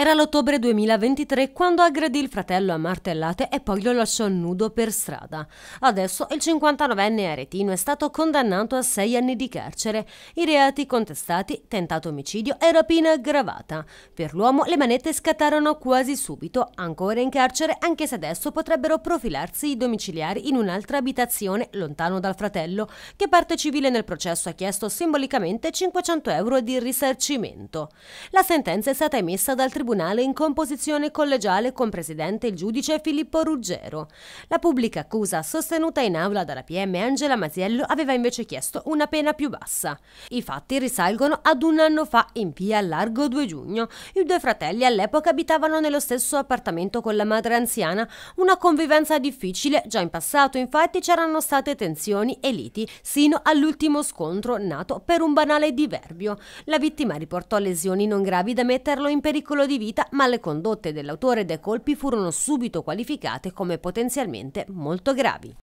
Era l'ottobre 2023 quando aggredì il fratello a martellate e poi lo lasciò nudo per strada. Adesso il 59enne aretino è stato condannato a sei anni di carcere. I reati contestati, tentato omicidio e rapina aggravata. Per l'uomo le manette scattarono quasi subito, ancora in carcere anche se adesso potrebbero profilarsi i domiciliari in un'altra abitazione lontano dal fratello, che parte civile nel processo ha chiesto simbolicamente 500 euro di risarcimento. La sentenza è stata emessa dal Tribunale Tribunale in composizione collegiale con presidente il giudice Filippo Ruggero. La pubblica accusa sostenuta in aula dalla PM Angela Masiello aveva invece chiesto una pena più bassa. I fatti risalgono ad un anno fa in via Largo 2 giugno. I due fratelli all'epoca abitavano nello stesso appartamento con la madre anziana, una convivenza difficile, già in passato infatti c'erano state tensioni e liti sino all'ultimo scontro nato per un banale diverbio. La vittima riportò lesioni non gravi da metterlo in pericolo di vita, ma le condotte dell'autore dei colpi furono subito qualificate come potenzialmente molto gravi.